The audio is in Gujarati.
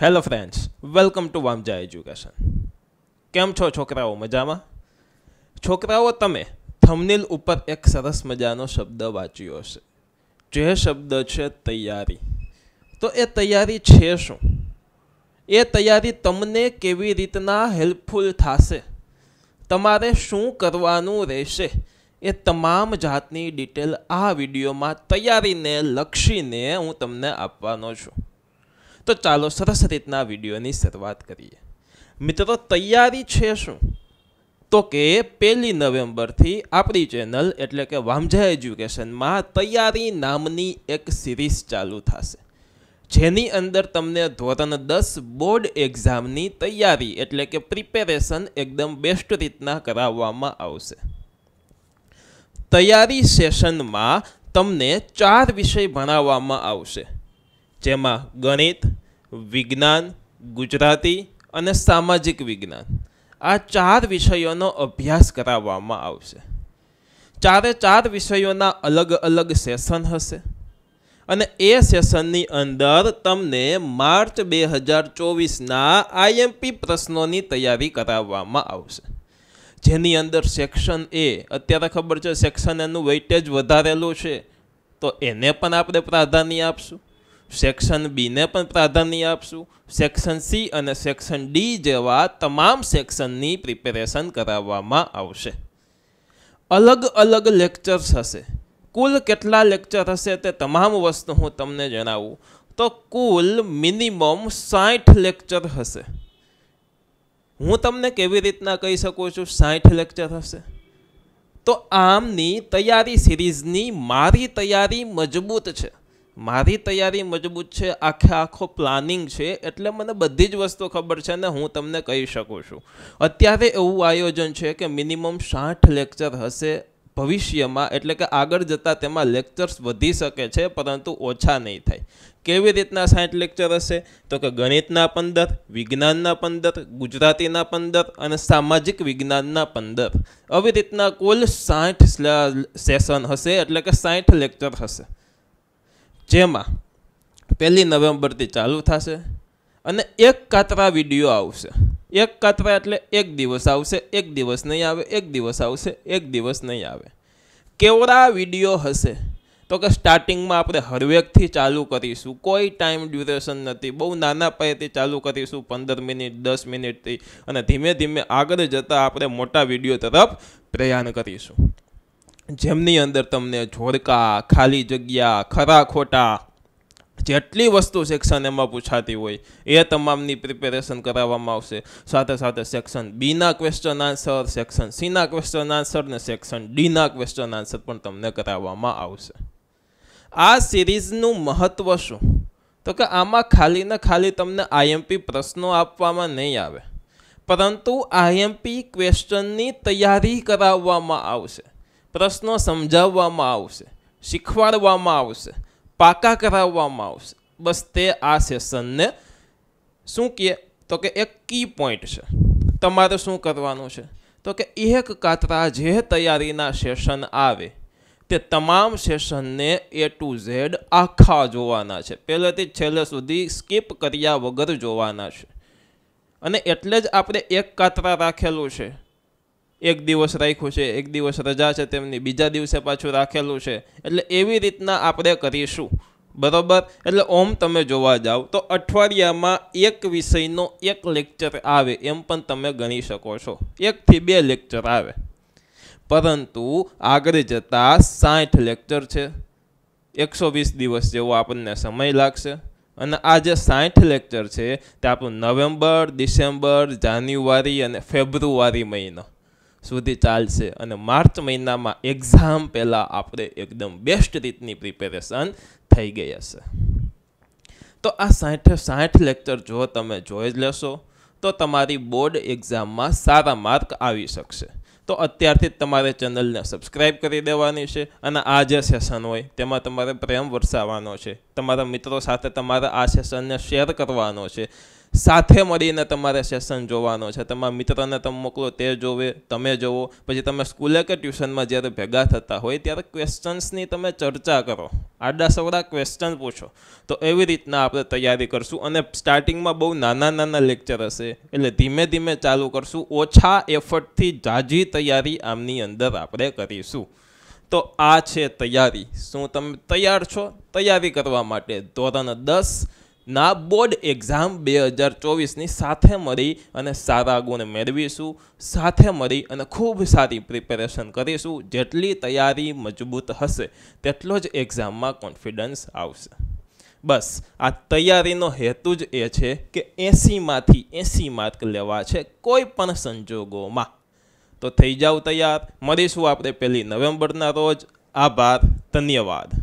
hello friends welcome to Vamja education કેમ છો છોકરાઓ મજામાં છોકરાઓ તમે થમનીલ ઉપર એક સરસ મજાનો શબ્દ વાંચ્યો હશે જે શબ્દ છે તૈયારી તો એ તૈયારી છે શું એ તૈયારી તમને કેવી રીતના હેલ્પફુલ થશે તમારે શું કરવાનું રહેશે એ તમામ જાતની ડિટેલ આ વિડીયોમાં તૈયારીને લક્ષીને હું તમને આપવાનો છું તો ચાલો સરસ રીતના વિડીયોની શરૂઆત કરીએ મિત્રો તૈયારી છે શું તો કે પહેલી નવેમ્બરથી આપણી ચેનલ એટલે કે વામઝા એજ્યુકેશનમાં તૈયારી નામની એક સિરીઝ ચાલુ થશે જેની અંદર તમને ધોરણ દસ બોર્ડ એક્ઝામની તૈયારી એટલે કે પ્રિપેરેશન એકદમ બેસ્ટ રીતના કરાવવામાં આવશે તૈયારી સેશનમાં તમને ચાર વિષય ભણાવવામાં આવશે જેમાં ગણિત વિજ્ઞાન ગુજરાતી અને સામાજિક વિજ્ઞાન આ ચાર વિષયોનો અભ્યાસ કરાવવામાં આવશે ચારે ચાર વિષયોના અલગ અલગ સેશન હશે અને એ સેશનની અંદર તમને માર્ચ બે હજાર ચોવીસના આઈએમપી પ્રશ્નોની તૈયારી કરાવવામાં આવશે જેની અંદર સેક્શન એ અત્યારે ખબર છે સેક્શન એનું વેઇટેજ વધારેલું છે તો એને પણ આપણે પ્રાધાન્ય આપશું સેક્શન બીને પણ પ્રાધાન્ય આપશું સેક્શન સી અને સેક્શન ડી જેવા તમામ સેક્શનની પ્રિપેરેશન કરાવવામાં આવશે અલગ અલગ લેક્ચર્સ હશે કુલ કેટલા લેક્ચર હશે તે તમામ વસ્તુ હું તમને જણાવું તો કુલ મિનિમમ સાઠ લેક્ચર હશે હું તમને કેવી રીતના કહી શકું છું સાઠ લેક્ચર હશે તો આમની તૈયારી સિરીઝની મારી તૈયારી મજબૂત છે મારી તૈયારી મજબૂત છે આખે આખો પ્લાનિંગ છે એટલે મને બધી જ વસ્તુ ખબર છે ને હું તમને કહી શકું છું અત્યારે એવું આયોજન છે કે મિનિમમ સાઠ લેક્ચર હશે ભવિષ્યમાં એટલે કે આગળ જતાં તેમાં લેક્ચર્સ વધી શકે છે પરંતુ ઓછા નહીં થાય કેવી રીતના સાઠ લેક્ચર હશે તો કે ગણિતના પંદર વિજ્ઞાનના પંદર ગુજરાતીના પંદર અને સામાજિક વિજ્ઞાનના પંદર આવી રીતના કુલ સાઠ સેશન હશે એટલે કે સાઠ લેક્ચર હશે જેમાં પહેલી નવેમ્બરથી ચાલુ થશે અને એક કાતરા વિડીયો આવશે એક કાતરા એટલે એક દિવસ આવશે એક દિવસ નહીં આવે એક દિવસ આવશે એક દિવસ નહીં આવે કેવડા વિડીયો હશે તો કે સ્ટાર્ટિંગમાં આપણે હરવેકથી ચાલુ કરીશું કોઈ ટાઈમ ડ્યુરેશન નથી બહુ નાના પાયેથી ચાલુ કરીશું પંદર મિનિટ દસ મિનિટથી અને ધીમે ધીમે આગળ જતાં આપણે મોટા વિડીયો તરફ પ્રયાણ કરીશું જેમની અંદર તમને જોડકા ખાલી જગ્યા ખરા ખોટા જેટલી વસ્તુ સેક્શન એમાં પૂછાતી હોય એ તમામની પ્રિપેરેશન કરાવવામાં આવશે સાથે સાથે સેક્શન બીના ક્વેશ્ચન આન્સર સેક્શન સીના ક્વેશ્ચન આન્સર ને સેક્શન ડીના ક્વેશ્ચન આન્સર પણ તમને કરાવવામાં આવશે આ સિરીઝનું મહત્ત્વ શું તો કે આમાં ખાલી ને ખાલી તમને આઈએમપી પ્રશ્નો આપવામાં નહીં આવે પરંતુ આઈએમપી ક્વેશ્ચનની તૈયારી કરાવવામાં આવશે પ્રશ્નો સમજાવવામાં આવશે શીખવાડવામાં આવશે પાકા કરાવવામાં આવશે બસ તે આ સેશનને શું કહે તો કે એક કી પોઈન્ટ છે તમારે શું કરવાનું છે તો કે એક કાતરા જે તૈયારીના સેશન આવે તે તમામ સેશનને એ ટુ ઝેડ આખા જોવાના છે પહેલેથી છેલ્લે સુધી સ્કીપ કર્યા વગર જોવાના છે અને એટલે જ આપણે એક કાતરા રાખેલું છે એક દિવસ રાખ્યું છે એક દિવસ રજા છે તેમની બીજા દિવસે પાછું રાખેલું છે એટલે એવી રીતના આપણે કરીશું બરાબર એટલે ઓમ તમે જોવા જાઓ તો અઠવાડિયામાં એક વિષયનો એક લેક્ચર આવે એમ પણ તમે ગણી શકો છો એકથી બે લેક્ચર આવે પરંતુ આગળ જતાં સાઠ લેક્ચર છે એકસો વીસ દિવસ જેવો આપણને સમય લાગશે અને આ જે સાઠ લેક્ચર છે તે આપણું નવેમ્બર ડિસેમ્બર જાન્યુઆરી અને ફેબ્રુઆરી મહિનો સુધી ચાલશે અને માર્ચ મહિનામાં એક્ઝામ પહેલાં આપણે એકદમ બેસ્ટ રીતની પ્રિપેરેશન થઈ ગઈ હશે તો આ સાઠે સાઠ લેક્ચર જો તમે જોઈ જ લેશો તો તમારી બોર્ડ એક્ઝામમાં સારા માર્ક આવી શકશે તો અત્યારથી જ તમારે ચેનલને સબસ્ક્રાઈબ કરી દેવાની છે અને આ જે સેશન હોય તેમાં તમારે પ્રેમ વરસાવવાનો છે તમારા મિત્રો સાથે તમારે આ સેશનને શેર કરવાનો છે સાથે મળીને તમારે સેશન જોવાનો છે તમારા મિત્રને તમે મોકલો તે જોવે તમે જોવો પછી તમે સ્કૂલે કે ટ્યુશનમાં જ્યારે ભેગા થતા હોય ત્યારે ક્વેશ્ચન્સની તમે ચર્ચા કરો આડા સવડા ક્વેશ્ચન પૂછો તો એવી રીતના આપણે તૈયારી કરશું અને સ્ટાર્ટિંગમાં બહુ નાના નાના લેક્ચર હશે એટલે ધીમે ધીમે ચાલુ કરશું ઓછા એફર્ટથી જાજી તૈયારી આમની અંદર આપણે કરીશું તો આ છે તૈયારી શું તમે તૈયાર છો તૈયારી કરવા માટે ધોરણ દસ ના બોર્ડ એક્ઝામ બે હજાર ચોવીસની સાથે મળી અને સારા ગુણ મેળવીશું સાથે મળી અને ખૂબ સારી પ્રિપેરેશન કરીશું જેટલી તૈયારી મજબૂત હશે તેટલો જ એક્ઝામમાં કોન્ફિડન્સ આવશે બસ આ તૈયારીનો હેતુ જ એ છે કે એંસીમાંથી એંસી માર્ક લેવા છે કોઈ પણ સંજોગોમાં તો થઈ જાઓ તૈયાર મળીશું આપણે પહેલી નવેમ્બરના રોજ આભાર ધન્યવાદ